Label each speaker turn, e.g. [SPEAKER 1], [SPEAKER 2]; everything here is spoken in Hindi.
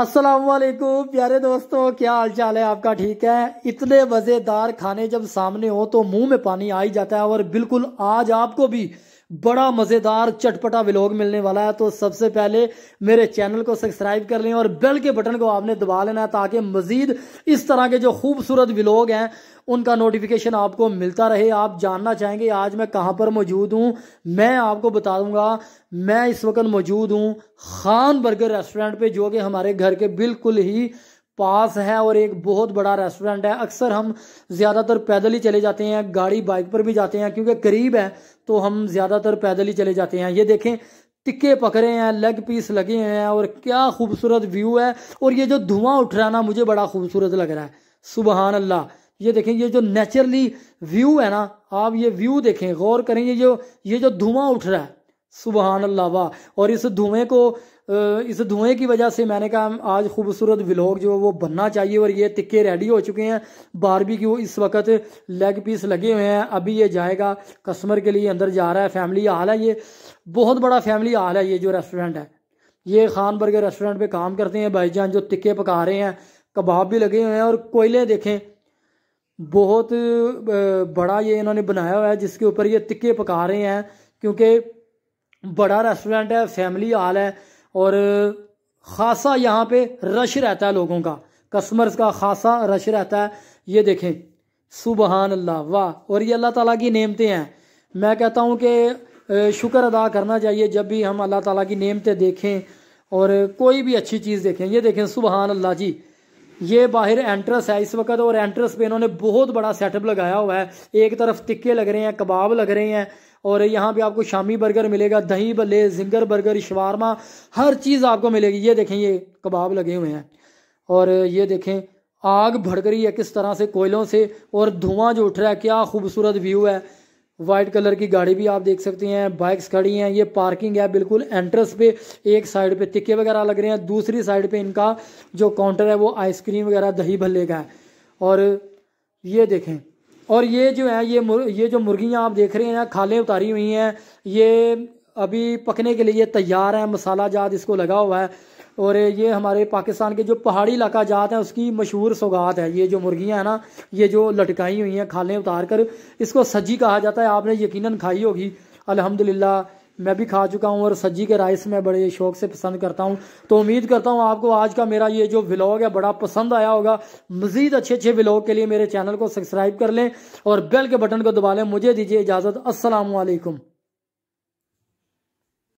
[SPEAKER 1] अस्सलाम वालेकुम प्यारे दोस्तों क्या हाल चाल है आपका ठीक है इतने मज़ेदार खाने जब सामने हो तो मुंह में पानी आ ही जाता है और बिल्कुल आज आपको भी बड़ा मज़ेदार चटपटा व्लॉग मिलने वाला है तो सबसे पहले मेरे चैनल को सब्सक्राइब कर लें और बेल के बटन को आपने दबा लेना है ताकि मज़ीद इस तरह के जो खूबसूरत व्लॉग हैं उनका नोटिफिकेशन आपको मिलता रहे आप जानना चाहेंगे आज मैं कहाँ पर मौजूद हूँ मैं आपको बता दूंगा मैं इस वक्त मौजूद हूँ खान बर्गर रेस्टोरेंट पर जो कि हमारे घर के बिल्कुल ही पास है और एक बहुत बड़ा रेस्टोरेंट है अक्सर हम ज़्यादातर पैदल ही चले जाते हैं गाड़ी बाइक पर भी जाते हैं क्योंकि करीब है तो हम ज़्यादातर पैदल ही चले जाते हैं ये देखें टिक्के पकड़े हैं लेग पीस लगे हैं और क्या खूबसूरत व्यू है और ये जो धुआं उठ रहा है ना मुझे बड़ा खूबसूरत लग रहा है सुबहान अल्लाह ये देखें ये जो नेचुरली व्यू है ना आप ये व्यू देखें गौर करें ये जो ये जो धुआं उठ रहा है सुबहान अल्लाह वाह और इस धुएं को इस धुएं की वजह से मैंने कहा आज खूबसूरत व्लॉग जो है वो बनना चाहिए और ये टिक्के रेडी हो चुके हैं बारबी की इस वक्त लेग पीस लगे हुए हैं अभी ये जाएगा कस्टमर के लिए अंदर जा रहा है फैमिली हाल है ये बहुत बड़ा फैमिली हाल है ये जो रेस्टोरेंट है ये खान बर्गर रेस्टोरेंट पर काम करते हैं भाईजान जो टिक्के पका रहे हैं कबाब भी लगे हुए हैं और कोयले देखें बहुत बड़ा ये इन्होंने बनाया हुआ है जिसके ऊपर ये टिक्के पका रहे हैं क्योंकि बड़ा रेस्टोरेंट है फैमिली हाल है और खासा यहाँ पे रश रहता है लोगों का कस्टमर्स का खासा रश रहता है ये देखें सुबहान अल्लाह वाह और ये अल्लाह ताला की नेमतें हैं मैं कहता हूँ कि शुक्र अदा करना चाहिए जब भी हम अल्लाह ताला की नेमतें देखें और कोई भी अच्छी चीज़ देखें ये देखें सुबहान अल्लाह जी ये बाहर एंट्रेंस है इस वक्त और एंट्रेंस पे इन्होंने बहुत बड़ा सेटअप लगाया हुआ है एक तरफ टिक्के लग रहे हैं कबाब लग रहे हैं और यहाँ पे आपको शामी बर्गर मिलेगा दही भले जिंगर बर्गर शवारमा हर चीज़ आपको मिलेगी ये देखें ये कबाब लगे हुए हैं और ये देखें आग भड़क रही है किस तरह से कोयलों से और धुआं जो उठ रहा है क्या खूबसूरत व्यू है वाइट कलर की गाड़ी भी आप देख सकते हैं बाइक्स खड़ी हैं ये पार्किंग है बिल्कुल एंट्रेंस पे एक साइड पे टिक्के वगैरह लग रहे हैं दूसरी साइड पे इनका जो काउंटर है वो आइसक्रीम वगैरह दही भल्ले का है और ये देखें और ये जो है ये ये जो मुर्गियाँ आप देख रहे हैं खालें उतारी हुई हैं ये अभी पकने के लिए तैयार है मसाला जात इसको लगा हुआ है और ये हमारे पाकिस्तान के जो पहाड़ी इलाका जात है उसकी मशहूर सौगात है ये जो मुर्गियाँ हैं ना ये जो लटकाई हुई हैं खालें उतार कर इसको सज्जी कहा जाता है आपने यकीनन खाई होगी अल्हम्दुलिल्लाह मैं भी खा चुका हूँ और सज्जी के राइस मैं बड़े शौक से पसंद करता हूँ तो उम्मीद करता हूँ आपको आज का मेरा ये जो व्लॉग है बड़ा पसंद आया होगा मज़ीद अच्छे अच्छे व्लॉग के लिए मेरे चैनल को सब्सक्राइब कर लें और बेल के बटन को दबा लें मुझे दीजिए इजाज़त असलकम